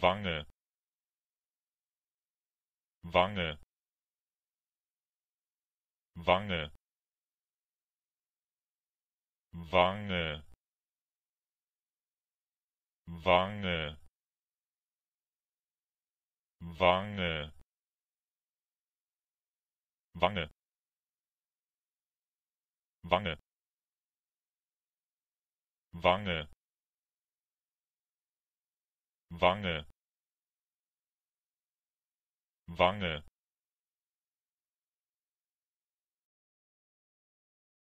wange wange wange wange wange wange wange wange wange wange Wange